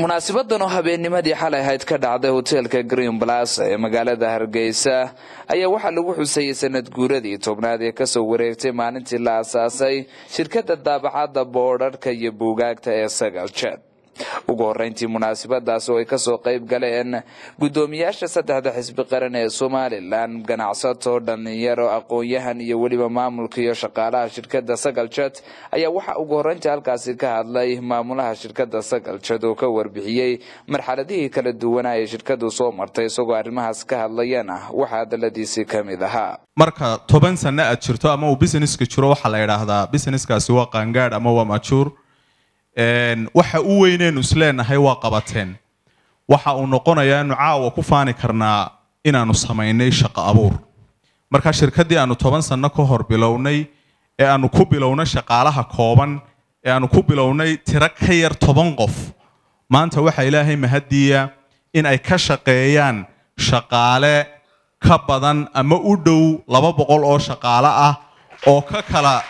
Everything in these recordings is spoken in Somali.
munaasibadan oo habeennimadii xalay ahayd ka dhacday hoteelka green blas ee magaalada hargeysa ayaa waxaa lagu xuseeyey sanad guuradii tobnaad ee kasoo wareegtay maalintii la asaasay shirkadda daabacadda boodharka iyo buugaagta ee sagal ugu horeyntii munaasabadaas oo ay kasoo qayb galeen guddoomiyaasha saddexda xisbi qaran ee somalilan ganacsato dhallinyaro aqoon-yahan iyo weliba maamulka iyo shaqaalaha shirkadda sagaljet ayaa waxa ugu horeyntii halkaasi ka hadlay maamulaha shirkadda sagaljet oo ka warbixiyey marxaladihii kala duwanaa ee shirkadu soo martay isagoo arrimahaas ka hadlayana waxaa daladiisii ka mid ahaa marka toban sanno aad jirto ama uu busineska jiro waxaa la yidhaahdaa busineskaasi waa qaangaadh ama waa majuur waxa u weynaynu isleenahay waa qabateen waxa uu noqonayaa inu caawa ku faani karnaa inaanu samaynay shaqo abuur marka shirkaddii aanu toban sanno ka hor bilownay ee aanu ku bilownay shaqaalaha kooban ee aanu ku bilownay tiro ka yar toban qof maanta waxaa ilaahay mahadiya in ay ka shaqeeyaan shaqaale ka badan ama u dhow laba boqol oo shaqaale ah oo ka kala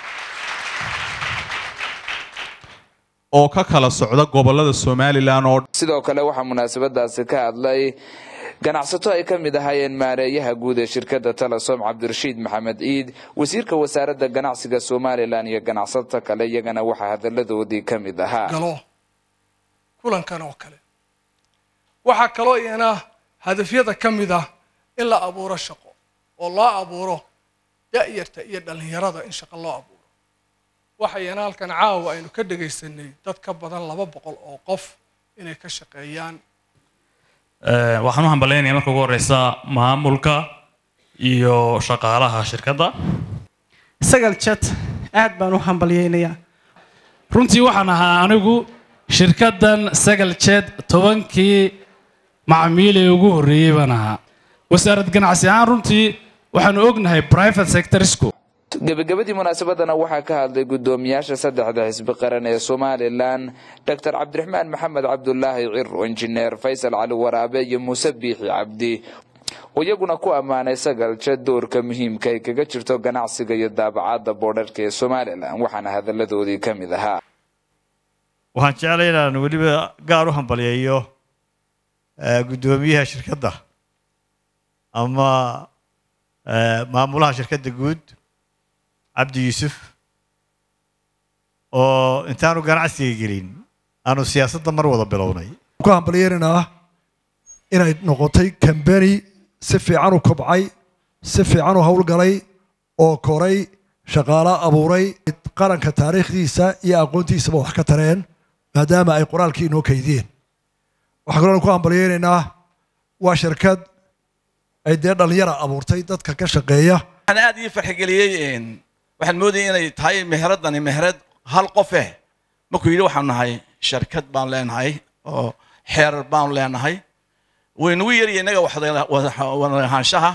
oo ka kala socda gobolada somalilan oo sidoo kale waxaa munaasabadaasi ka hadlay ganacsato ay ka mid ahaayeen maareeyaha guud ee shirkadda talasom cabdirashiid maxamed ciid wasiirka wasaaradda ganacsiga somalilan iyo ganacsato kale iyagana waxaa hadalladoodii ka mid ahaa kulankan oo kale waxaa kaloo iyana hadafyada ka mid ah in la abuuro shaqo oo loo abuuro da'yarta iyo dhallinyarada in shaqo loo abuuro waxayna halkan caawa aynu ka dhegaysanay dad ka badan laba boqol oo qof inay ka shaqeeyaan eh, waxaan u hambaleynayaa marka ugu horeysa maamulka iyo shaqaalaha shirkadda sagal jad aad baan u hambalyaynayaa runtii waxaan ahaa anigu shirkaddan sagal jed tobankii macmiil ee ugu horreeyey baan ahaa wasaarad ganacsi ahaan runtii waxaanu ognahay brivate sectorsku gebagabadii munaasabadana waxaa ka hadlay gudoomiyaasha saddexda xisbi qaran ee somalilan dor cabdiraxmaan maxamed cabdulaahi cir injineer faysal cali waraabe iyo muuse biixi cabdi iyaguna ku ammaanay sagalja doorka muhiimka ay kaga jirto ganacsiga iyo daabacadda boodharka ee somalilan waxaana hadaladoodii ka mid ahaa waxaan jeclay inaan weliba gaar u hambalyeeyo eh, guddoomiyaha shirkadda ama eh, maamulaha shirkadda guud cabdi yuusuf oo intaanu ganacsiga gelin aanu siyaasadda mar wada bilownay ku hambalyeerina inay noqotay kambeni si fiican u kobcay si fiican u howlgalay oo koray shaqaalo abuuray qaranka taariikhdiisa iyo aqoontiisaba wax ka tareen maadaama ay qoraalkii inoo kaydiyeen waxaa kaloon ku hambalyeynaynaa waa shirkad ay dee dhallinyara abuurtay dadka ka shaqeeya aad ii farxigeliyey waxaan moodayay inay tahay meheradani meherad hal qof eh markuu yidhi waxaan nahay sharkad baan leenahay oo xeer baan leenahay waynugu yarya innaga wadanahaanshaha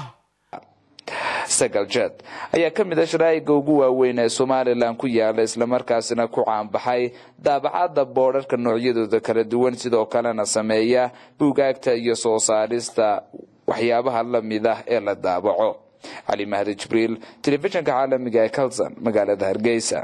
sagal jeed ayaa ka mid a ah sharaaiga ugu waaweyn ee somalilan ku yaala islamarkaasina ku caanbaxay daabacadda boodharka noocyadooda kala duwan sidoo kalena sameeya buugaagta iyo soo saarista waxyaabaha la mid ah ee la daabaco cali mahdi jibriil telefishanka caalamiga ee kalsan magaalada hargeysa